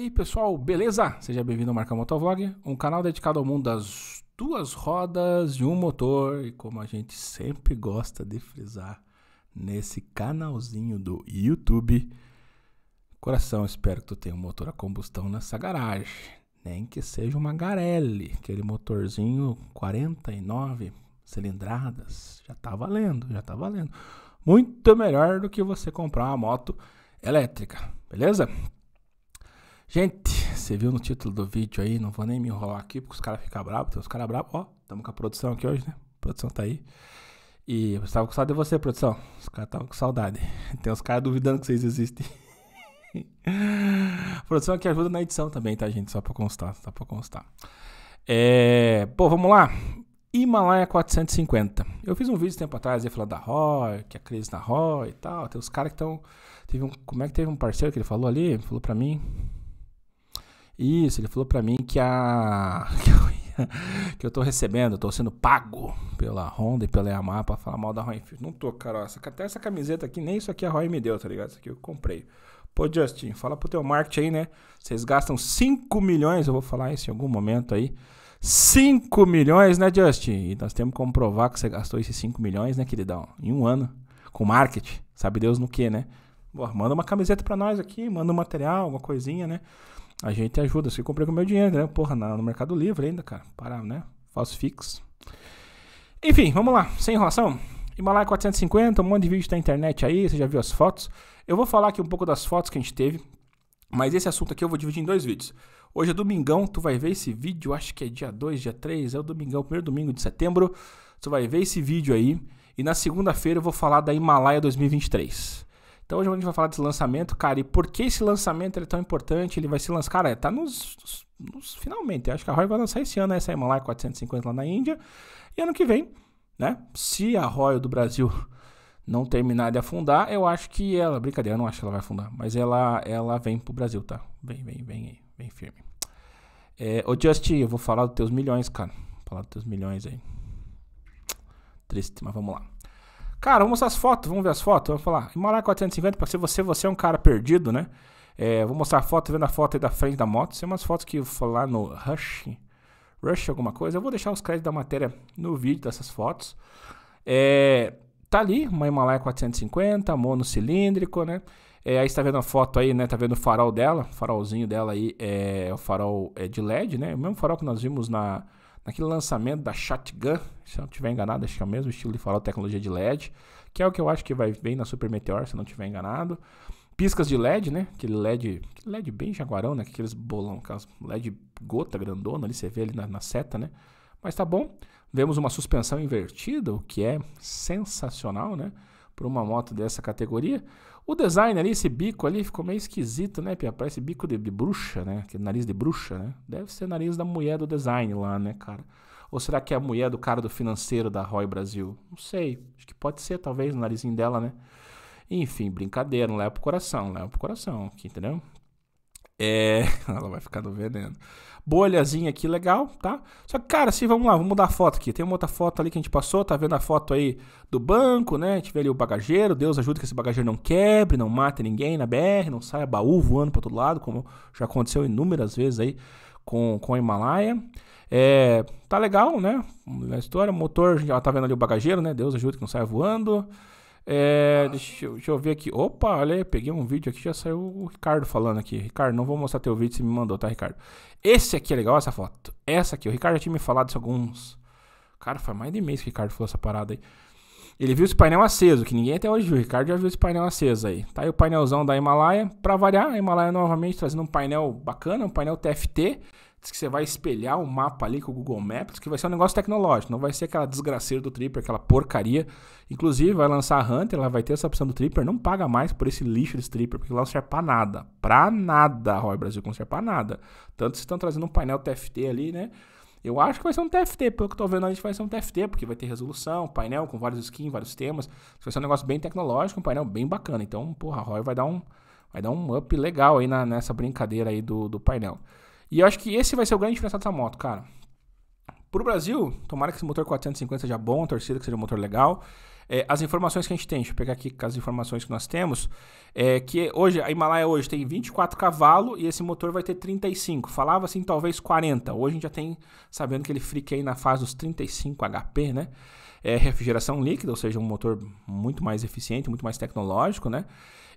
aí, pessoal, beleza? Seja bem-vindo ao Marca Motovlog, um canal dedicado ao mundo das duas rodas e um motor. E como a gente sempre gosta de frisar nesse canalzinho do YouTube, coração, espero que tu tenha um motor a combustão nessa garagem. Nem que seja uma Garelli, aquele motorzinho 49 cilindradas, já tá valendo, já tá valendo. Muito melhor do que você comprar uma moto elétrica, beleza? Gente, você viu no título do vídeo aí, não vou nem me enrolar aqui porque os caras ficam bravos, tem uns caras bravos. Ó, estamos com a produção aqui hoje, né? A produção tá aí. E eu estava com saudade de você, produção. Os caras estavam com saudade. Tem uns caras duvidando que vocês existem. a produção aqui ajuda na edição também, tá, gente? Só pra constar, só pra constar. É... Pô, vamos lá. Himalaia 450. Eu fiz um vídeo tempo atrás aí falando da Roy, que a crise na Roy e tal. Tem os caras que estão. um, como é que teve um parceiro que ele falou ali? Falou pra mim. Isso, ele falou para mim que a que eu tô recebendo, eu tô sendo pago pela Honda e pela Yamaha pra falar mal da Enfield. Não tô, cara. Essa, até essa camiseta aqui, nem isso aqui a Roy me deu, tá ligado? Isso aqui eu comprei. Pô, Justin, fala pro teu marketing aí, né? Vocês gastam 5 milhões, eu vou falar isso em algum momento aí. 5 milhões, né, Justin? E nós temos que comprovar que você gastou esses 5 milhões, né, queridão? Em um ano. Com marketing. Sabe Deus no que, né? Pô, manda uma camiseta pra nós aqui, manda um material, alguma coisinha, né? a gente ajuda. Se eu comprei com meu dinheiro, né? Porra, na, no Mercado Livre ainda, cara. Para, né? Falso fix. Enfim, vamos lá, sem enrolação. Himalaia 450, um monte de vídeo na internet aí, você já viu as fotos. Eu vou falar aqui um pouco das fotos que a gente teve, mas esse assunto aqui eu vou dividir em dois vídeos. Hoje é domingão, tu vai ver esse vídeo, acho que é dia 2, dia 3, é o domingão, primeiro domingo de setembro. Tu vai ver esse vídeo aí. E na segunda-feira eu vou falar da Himalaia 2023. Então hoje a gente vai falar desse lançamento, cara, e por que esse lançamento é tão importante? Ele vai se lançar, cara, tá nos, nos, nos finalmente. Eu acho que a Royal vai lançar esse ano né, essa Himalaya 450 lá na Índia. E ano que vem, né? Se a Royal do Brasil não terminar de afundar, eu acho que ela, brincadeira, eu não acho que ela vai afundar, mas ela ela vem pro Brasil, tá? Vem, vem, vem aí, vem firme. É, ô Justin, eu vou falar dos teus milhões, cara. Vou falar dos teus milhões aí. Triste, mas vamos lá. Cara, vamos as fotos, vamos ver as fotos. Vamos falar. Himalaia 450, para se você, você é um cara perdido, né? É, vou mostrar a foto, vendo a foto aí da frente da moto. Tem umas fotos que eu vou lá no Rush, Rush alguma coisa. Eu vou deixar os créditos da matéria no vídeo dessas fotos. É, tá ali, uma Himalaia 450, monocilíndrico, né? É, aí está vendo a foto aí, né? Tá vendo o farol dela, o farolzinho dela aí é o farol é de LED, né? O mesmo farol que nós vimos na naquele lançamento da Shotgun, se eu não estiver enganado, acho que é o mesmo estilo de falar tecnologia de LED, que é o que eu acho que vai bem na Super Meteor, se eu não estiver enganado. Piscas de LED, né? Aquele LED, LED bem jaguarão, né? Aqueles bolão, aquelas LED gota grandona ali, você vê ali na, na seta, né? Mas tá bom. Vemos uma suspensão invertida, o que é sensacional, né? Para uma moto dessa categoria. O design ali, esse bico ali, ficou meio esquisito, né, Pia? Parece bico de, de bruxa, né? Aquele nariz de bruxa, né? Deve ser nariz da mulher do design lá, né, cara? Ou será que é a mulher do cara do financeiro da Roy Brasil? Não sei. Acho que pode ser, talvez, o narizinho dela, né? Enfim, brincadeira, não leva pro coração, leva pro coração, aqui, entendeu? É, ela vai ficar no veneno. Bolhazinha aqui, legal, tá? Só que, cara, assim, vamos lá, vamos mudar a foto aqui. Tem uma outra foto ali que a gente passou, tá vendo a foto aí do banco, né? A gente vê ali o bagageiro, Deus ajuda que esse bagageiro não quebre, não mate ninguém na BR, não saia baú voando para todo lado, como já aconteceu inúmeras vezes aí com, com a Himalaia. É, tá legal, né? A história, o motor, já tá vendo ali o bagageiro, né? Deus ajuda que não saia voando. É, deixa, deixa, eu ver aqui. Opa, olha aí, peguei um vídeo aqui, já saiu o Ricardo falando aqui. Ricardo, não vou mostrar teu vídeo, você me mandou, tá, Ricardo? Esse aqui é legal, essa foto. Essa aqui, o Ricardo já tinha me falado isso alguns... Cara, foi mais de mês que o Ricardo falou essa parada aí. Ele viu esse painel aceso, que ninguém até hoje viu. O Ricardo já viu esse painel aceso aí. Tá aí o painelzão da Himalaia. Pra variar, a Himalaia novamente trazendo um painel bacana, um painel TFT. Diz que você vai espelhar o um mapa ali com o Google Maps, que vai ser um negócio tecnológico, não vai ser aquela desgraceira do Tripper, aquela porcaria. Inclusive, vai lançar a Hunter, ela vai ter essa opção do Tripper, não paga mais por esse lixo de Tripper, porque lá não serve pra nada. Pra nada, Roy Brasil, não serve pra nada. Tanto vocês estão trazendo um painel TFT ali, né? Eu acho que vai ser um TFT, pelo que eu tô vendo, a gente vai ser um TFT, porque vai ter resolução, painel com vários skins, vários temas. Vai ser um negócio bem tecnológico, um painel bem bacana. Então, porra, a Roy vai dar um, vai dar um up legal aí na, nessa brincadeira aí do, do painel. E eu acho que esse vai ser o grande diferencial dessa moto, cara. Pro Brasil, tomara que esse motor 450 seja bom, torcida que seja um motor legal. É, as informações que a gente tem, deixa eu pegar aqui as informações que nós temos, é que hoje, a Himalaia hoje tem 24 cavalos e esse motor vai ter 35. Falava assim, talvez 40. Hoje a gente já tem, sabendo que ele fica aí na fase dos 35 HP, né? É refrigeração líquida, ou seja, um motor muito mais eficiente, muito mais tecnológico, né?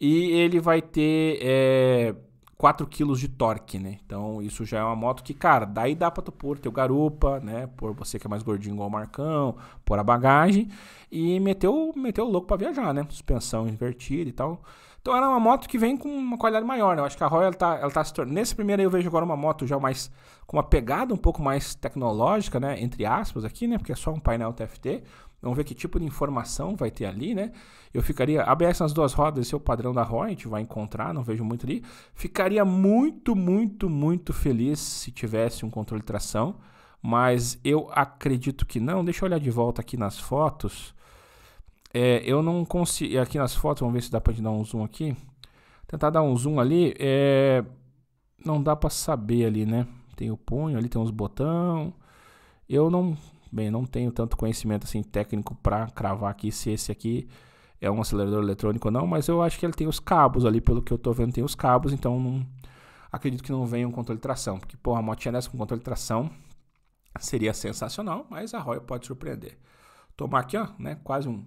E ele vai ter é, 4 kg de torque, né? Então isso já é uma moto que, cara, daí dá pra tu pôr teu garupa, né? Por você que é mais gordinho igual o Marcão, pôr a bagagem e meteu, meteu o louco pra viajar, né? Suspensão invertida e tal. Então era uma moto que vem com uma qualidade maior, né? Eu acho que a Royal tá, ela tá se tornando. Nesse primeiro aí eu vejo agora uma moto já mais. com uma pegada um pouco mais tecnológica, né? Entre aspas aqui, né? Porque é só um painel TFT. Vamos ver que tipo de informação vai ter ali, né? Eu ficaria. ABS nas duas rodas, esse é o padrão da Roy, a gente vai encontrar, não vejo muito ali. Ficaria muito, muito, muito feliz se tivesse um controle de tração, mas eu acredito que não. Deixa eu olhar de volta aqui nas fotos. É, eu não consigo. Aqui nas fotos, vamos ver se dá para dar um zoom aqui. Tentar dar um zoom ali. É, não dá para saber ali, né? Tem o punho ali, tem uns botão. Eu não, Bem, não tenho tanto conhecimento assim técnico para cravar aqui se esse aqui é um acelerador eletrônico ou não, mas eu acho que ele tem os cabos ali, pelo que eu estou vendo, tem os cabos, então não, acredito que não venha um controle de tração, porque porra, a motinha dessa com controle de tração seria sensacional, mas a Royal pode surpreender. Tomar aqui, ó, né, quase um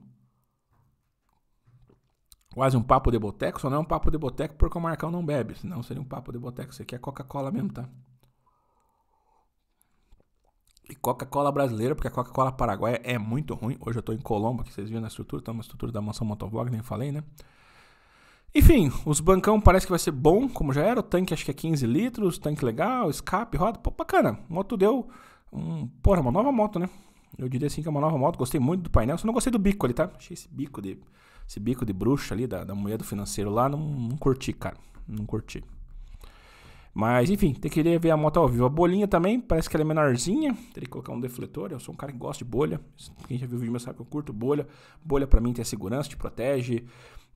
quase um papo de boteco, só não é um papo de boteco porque o Marcão não bebe, senão seria um papo de boteco, isso aqui é Coca-Cola mesmo, tá? e Coca-Cola brasileira, porque a Coca-Cola paraguaia é muito ruim. Hoje eu tô em Colombo, que vocês viram na estrutura, tá uma estrutura da mansão motovlog, nem falei, né? Enfim, os bancão parece que vai ser bom, como já era. O tanque acho que é 15 litros, tanque legal, escape, roda. Pô, bacana. A moto deu um. Porra, uma nova moto, né? Eu diria assim que é uma nova moto. Gostei muito do painel, só não gostei do bico ali, tá? Achei esse bico de. Esse bico de bruxa ali da, da mulher do financeiro lá. Não, não curti, cara. Não curti. Mas enfim, tem que ver a moto ao vivo. A bolinha também, parece que ela é menorzinha. Teria que colocar um defletor. Eu sou um cara que gosta de bolha. Quem já viu o vídeo sabe que eu curto bolha. Bolha para mim tem a segurança, te protege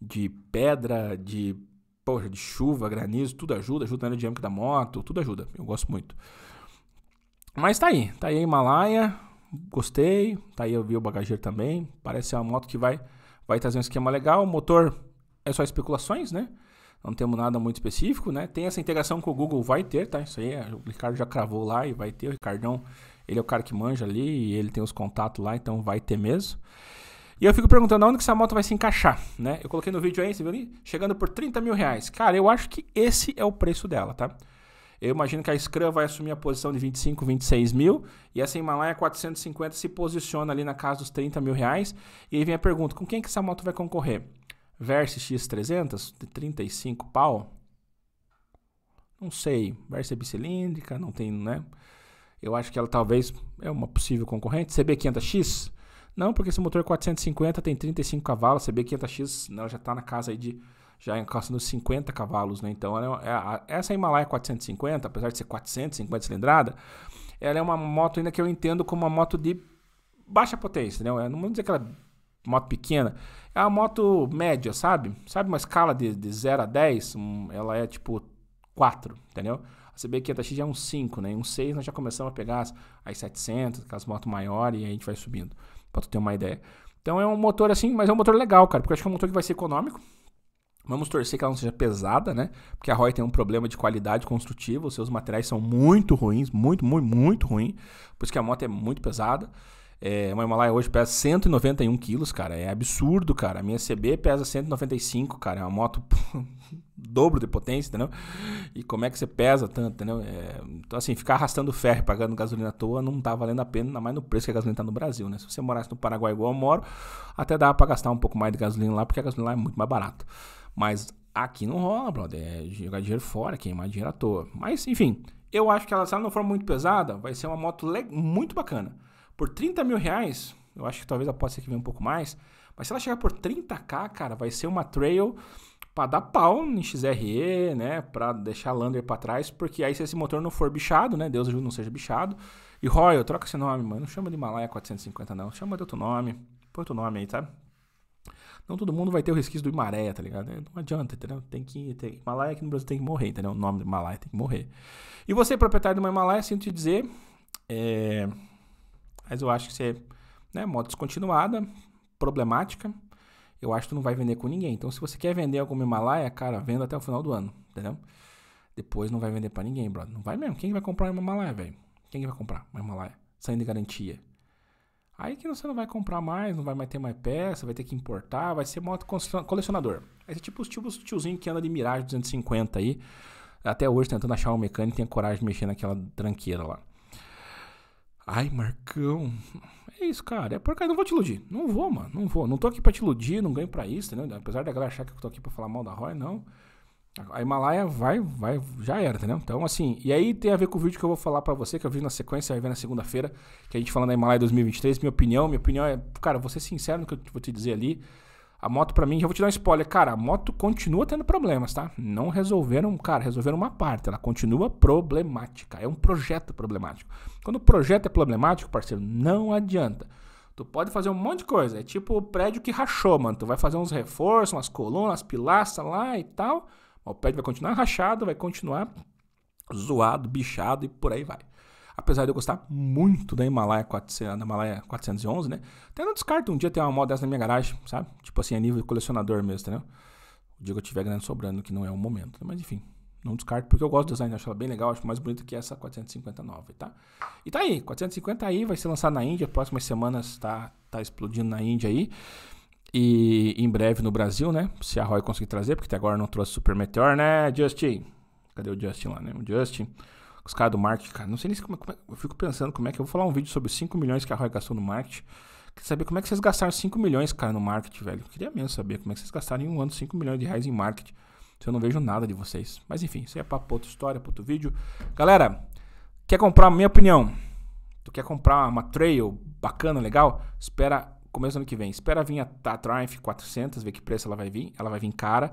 de pedra, de poxa, de chuva, granizo, tudo ajuda, ajuda na aerodinâmica da moto, tudo ajuda. Eu gosto muito. Mas tá aí, tá aí a Himalaia, gostei, tá aí eu vi o bagageiro também. Parece ser uma moto que vai vai trazer um esquema legal. O motor é só especulações, né? não temos nada muito específico, né? Tem essa integração com o Google, vai ter, tá? Isso aí, é, o Ricardo já cravou lá e vai ter. O Ricardão, ele é o cara que manja ali e ele tem os contatos lá, então vai ter mesmo. E eu fico perguntando onde que essa moto vai se encaixar, né? Eu coloquei no vídeo aí, você viu ali? Chegando por 30 mil reais. Cara, eu acho que esse é o preço dela, tá? Eu imagino que a Scrum vai assumir a posição de 25, 26 mil e essa Himalaia 450 se posiciona ali na casa dos 30 mil reais. E aí vem a pergunta, com quem que essa moto vai concorrer? Verse X300, de 35 pau. Não sei, Verse é bicilíndrica, não tem, né? Eu acho que ela talvez é uma possível concorrente. CB500X? Não, porque esse motor 450 tem 35 cavalos, CB500X ela já está na casa aí de já encostando 50 cavalos, né? Então, ela é, é a, essa Himalaia 450, apesar de ser 450 cilindrada, ela é uma moto ainda que eu entendo como uma moto de baixa potência, né? não vamos dizer que ela é moto pequena, é uma moto média, sabe? Sabe uma escala de, de 0 a 10? Um, ela é tipo 4, entendeu? A CB500X já é um 5, né? um 6 nós já começamos a pegar as, as 700, aquelas motos maiores, e aí a gente vai subindo, pra tu ter uma ideia. Então é um motor assim, mas é um motor legal, cara, porque eu acho que é um motor que vai ser econômico. Vamos torcer que ela não seja pesada, né? Porque a Roy tem um problema de qualidade construtiva, os seus materiais são muito ruins, muito, muito, muito ruim, por isso que a moto é muito pesada. É, uma Himalaia hoje pesa 191 quilos, cara. É absurdo, cara. A minha CB pesa 195, cara. É uma moto dobro de potência, entendeu? E como é que você pesa tanto, entendeu? É, então, assim, ficar arrastando ferro pagando gasolina à toa não tá valendo a pena, ainda mais no preço que a gasolina tá no Brasil, né? Se você morasse no Paraguai igual eu moro, até dá para gastar um pouco mais de gasolina lá, porque a gasolina lá é muito mais barata. Mas aqui não rola, brother. É jogar dinheiro fora, queimar dinheiro à toa. Mas, enfim, eu acho que ela, se ela não for muito pesada, vai ser uma moto muito bacana. Por 30 mil reais, eu acho que talvez ela possa ser que venha um pouco mais, mas se ela chegar por 30k, cara, vai ser uma trail para dar pau em XRE, né, para deixar a Lander para trás, porque aí se esse motor não for bichado, né, Deus ajuda não seja bichado. E Royal, troca esse nome, mano, não chama de Himalaia 450 não, chama de outro nome. Põe outro nome aí, tá Não todo mundo vai ter o resquício do Himaré, tá ligado? É, não adianta, entendeu? Tem que ter Himalaia aqui no Brasil tem que morrer, entendeu? O nome do Himalaia tem que morrer. E você, proprietário de uma Himalaia, sinto te dizer, é, mas eu acho que você, né, moto descontinuada, problemática, eu acho que tu não vai vender com ninguém. Então, se você quer vender alguma Himalaia, cara, venda até o final do ano, entendeu? Depois não vai vender para ninguém, brother. Não vai mesmo. Quem vai comprar uma Himalaia, velho? Quem vai comprar uma Himalaia? Saindo de garantia. Aí que você não vai comprar mais, não vai mais ter mais peça, vai ter que importar, vai ser moto colecionador. Esse é tipo os tipo tios, que anda de Mirage 250 aí, até hoje tentando achar um mecânico e tem coragem de mexer naquela tranqueira lá. Ai, Marcão. É isso, cara. É porcaria. Não vou te iludir. Não vou, mano. Não vou. Não tô aqui pra te iludir, não ganho pra isso, entendeu? Apesar da galera achar que eu tô aqui pra falar mal da Roy, não. A Himalaia vai, vai, já era, entendeu? Então, assim, e aí tem a ver com o vídeo que eu vou falar para você, que eu vi na sequência, vai ver na segunda-feira, que a gente falando da Himalaia 2023, minha opinião, minha opinião é, cara, vou ser sincero no que eu vou te dizer ali, a moto para mim, já vou te dar um spoiler, cara, a moto continua tendo problemas, tá? Não resolveram, cara, resolveram uma parte, ela continua problemática. É um projeto problemático. Quando o projeto é problemático, parceiro, não adianta. Tu pode fazer um monte de coisa, é tipo o prédio que rachou, mano. Tu vai fazer uns reforços, umas colunas, pilastras lá e tal. O prédio vai continuar rachado, vai continuar zoado, bichado e por aí vai. Apesar de eu gostar muito da Himalaia, 400, da Himalaya 411, né? Até não descarto um dia ter uma moda dessa na minha garagem, sabe? Tipo assim, a nível colecionador mesmo, entendeu? O dia que eu tiver grana sobrando, que não é o momento. Né? Mas enfim, não descarto, porque eu gosto do design, acho ela bem legal, acho mais bonito que essa 459, tá? E tá aí, 450 aí, vai ser lançada na Índia, próximas semanas tá, tá explodindo na Índia aí. E em breve no Brasil, né? Se a Roy conseguir trazer, porque até agora não trouxe Super Meteor, né, Justin? Cadê o Justin lá, né? O Justin os caras do marketing, cara. Não sei nem como, é, como é, eu fico pensando como é que eu vou falar um vídeo sobre 5 milhões que a Roy gastou no marketing. Quer saber como é que vocês gastaram 5 milhões, cara, no marketing, velho. Eu queria mesmo saber como é que vocês gastaram em um ano 5 milhões de reais em marketing. Se eu não vejo nada de vocês. Mas enfim, isso é papo pra outra história, pra outro vídeo. Galera, quer comprar, minha opinião, tu quer comprar uma trail bacana, legal? Espera começo do ano que vem. Espera vir a, a Triumph 400, ver que preço ela vai vir. Ela vai vir cara.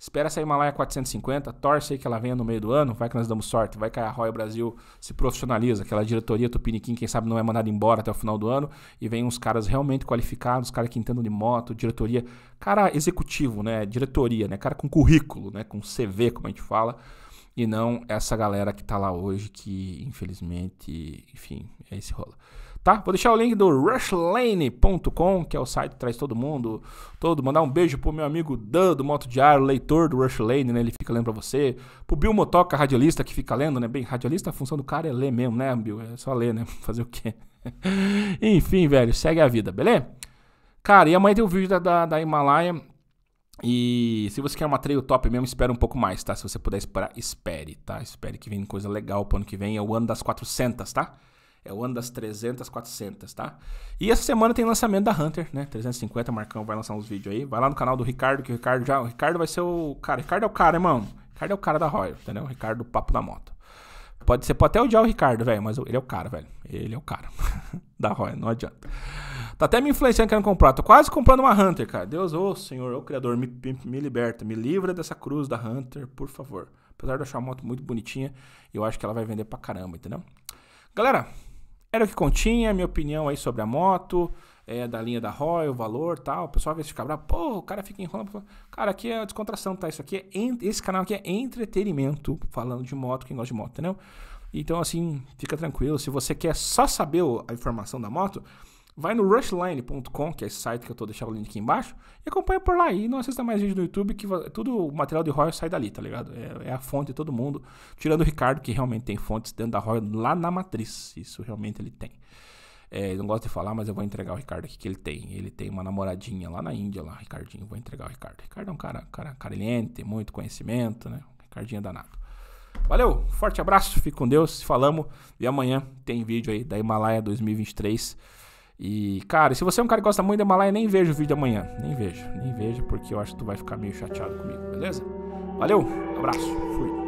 Espera essa Himalaia 450, torce aí que ela venha no meio do ano, vai que nós damos sorte, vai que a Royal Brasil se profissionaliza, aquela diretoria Tupiniquim, quem sabe não é mandada embora até o final do ano, e vem uns caras realmente qualificados, caras que entendam de moto, diretoria, cara executivo, né, diretoria, né, cara com currículo, né, com CV, como a gente fala, e não essa galera que tá lá hoje que, infelizmente, enfim, é esse rolo tá? Vou deixar o link do rushlane.com, que é o site que traz todo mundo, todo, mandar um beijo pro meu amigo Dan do Moto Diário, leitor do Rushlane, né? Ele fica lendo para você. Pro Bill Motoca, radialista que fica lendo, né? Bem, radialista, a função do cara é ler mesmo, né, Bill? É só ler, né? Fazer o quê? Enfim, velho, segue a vida, beleza? Cara, e amanhã tem o um vídeo da, da, da Himalaia. E se você quer uma trail top mesmo, espera um pouco mais, tá? Se você puder esperar, espere, tá? Espere que vem coisa legal pro ano que vem. É o ano das 400, tá? É o ano das 300, 400, tá? E essa semana tem lançamento da Hunter, né? 350, Marcão vai lançar uns vídeos aí. Vai lá no canal do Ricardo, que o Ricardo já. O Ricardo vai ser o. Cara, o Ricardo é o cara, irmão. O Ricardo é o cara da Royal, entendeu? O Ricardo o Papo da Moto. Pode, ser pode até odiar o Ricardo, velho, mas ele é o cara, velho. Ele é o cara da Royal, não adianta. Tá até me influenciando querendo comprar. Tô quase comprando uma Hunter, cara. Deus, ô Senhor, ô Criador, me, me, me, liberta, me livra dessa cruz da Hunter, por favor. Apesar de eu achar a moto muito bonitinha, eu acho que ela vai vender pra caramba, entendeu? Galera, era o que continha, minha opinião aí sobre a moto, é, da linha da Royal, o valor tal. O pessoal às ficar fica bravo, pô, o cara fica enrolando. Cara, aqui é descontração, tá? Isso aqui é. Esse canal aqui é entretenimento, falando de moto, quem gosta de moto, entendeu? Então, assim, fica tranquilo. Se você quer só saber a informação da moto, Vai no rushline.com, que é esse site que eu tô deixando o link aqui embaixo, e acompanha por lá. E não assista mais vídeos no YouTube, que tudo o material de Royal sai dali, tá ligado? É, é, a fonte de todo mundo, tirando o Ricardo, que realmente tem fontes dentro da Royal lá na matriz. Isso realmente ele tem. É, não gosto de falar, mas eu vou entregar o Ricardo aqui que ele tem. Ele tem uma namoradinha lá na Índia, lá, Ricardinho. Vou entregar o Ricardo. Ricardo é um cara, cara carilhente, muito conhecimento, né? Ricardinho é danado. Valeu, forte abraço, fique com Deus, falamos. E amanhã tem vídeo aí da Himalaia 2023. E, cara, se você é um cara que gosta muito da Himalaia, nem vejo o vídeo amanhã. Nem vejo, nem vejo, porque eu acho que tu vai ficar meio chateado comigo, beleza? Valeu, abraço, fui.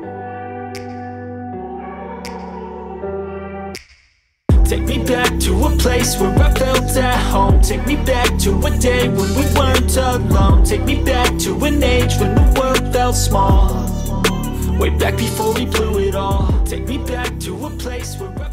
Take me back to a place where I felt at home Take me back to a day when we weren't alone Take me back to an age when the world felt small Way back before we blew it all Take me back to a place where I